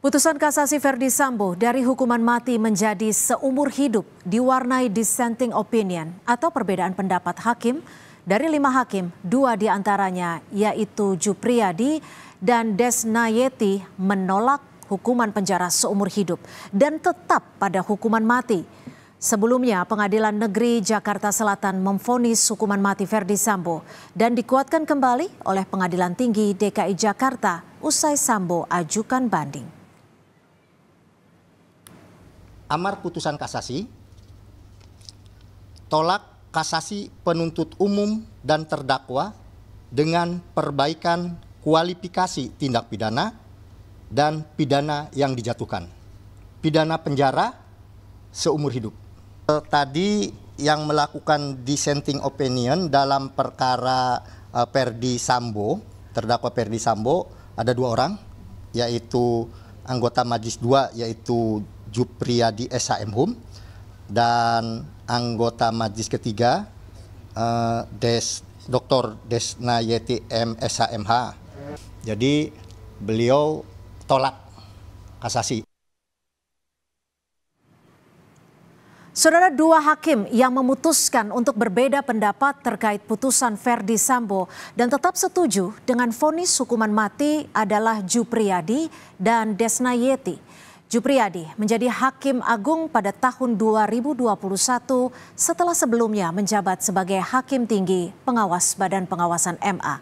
Putusan kasasi Verdi Sambo dari hukuman mati menjadi seumur hidup diwarnai dissenting opinion atau perbedaan pendapat hakim dari lima hakim, dua diantaranya yaitu Jupriyadi dan Desnayeti menolak hukuman penjara seumur hidup dan tetap pada hukuman mati. Sebelumnya, Pengadilan Negeri Jakarta Selatan memfonis hukuman mati Verdi Sambo dan dikuatkan kembali oleh Pengadilan Tinggi DKI Jakarta usai Sambo ajukan banding amar putusan kasasi, tolak kasasi penuntut umum dan terdakwa dengan perbaikan kualifikasi tindak pidana dan pidana yang dijatuhkan. Pidana penjara seumur hidup. Eh, tadi yang melakukan dissenting opinion dalam perkara Perdi eh, Sambo, terdakwa Perdi Sambo ada dua orang, yaitu anggota Majlis 2 yaitu Jupriyadi SHM Hum dan anggota Majlis ketiga eh, Des Dr. Desna Yeti M SHMH. Jadi beliau tolak kasasi. Saudara dua hakim yang memutuskan untuk berbeda pendapat terkait putusan Verdi Sambo dan tetap setuju dengan vonis hukuman mati adalah Jupriyadi dan Desna Yeti. Jupriyadi menjadi hakim agung pada tahun 2021 setelah sebelumnya menjabat sebagai hakim tinggi pengawas Badan Pengawasan MA.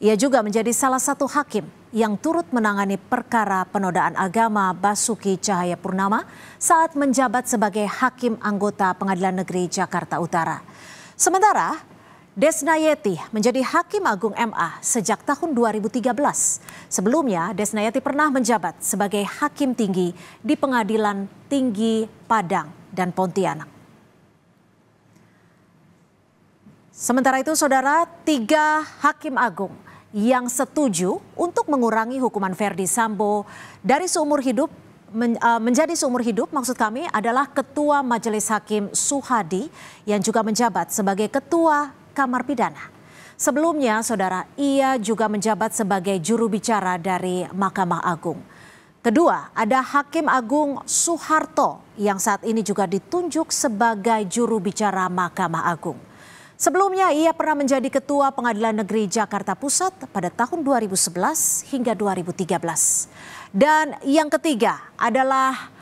Ia juga menjadi salah satu hakim yang turut menangani perkara penodaan agama Basuki Cahaya Purnama saat menjabat sebagai hakim anggota Pengadilan Negeri Jakarta Utara. Sementara Desna Yeti menjadi Hakim Agung MA sejak tahun 2013. Sebelumnya, Desna Yeti pernah menjabat sebagai Hakim Tinggi di Pengadilan Tinggi Padang dan Pontianak. Sementara itu saudara, tiga hakim agung yang setuju untuk mengurangi hukuman Verdi Sambo dari seumur hidup eh, menjadi seumur hidup maksud kami adalah Ketua Majelis Hakim Suhadi yang juga menjabat sebagai Ketua Kamar Pidana. Sebelumnya, saudara, ia juga menjabat sebagai juru bicara dari Mahkamah Agung. Kedua, ada Hakim Agung Suharto yang saat ini juga ditunjuk sebagai juru bicara Mahkamah Agung. Sebelumnya ia pernah menjadi Ketua Pengadilan Negeri Jakarta Pusat pada tahun 2011 hingga 2013. Dan yang ketiga adalah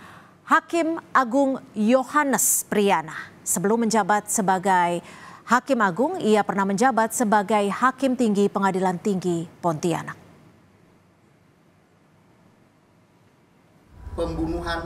Hakim Agung Yohanes Priyana. Sebelum menjabat sebagai Hakim Agung, ia pernah menjabat sebagai Hakim Tinggi Pengadilan Tinggi Pontianak. Pembunuhan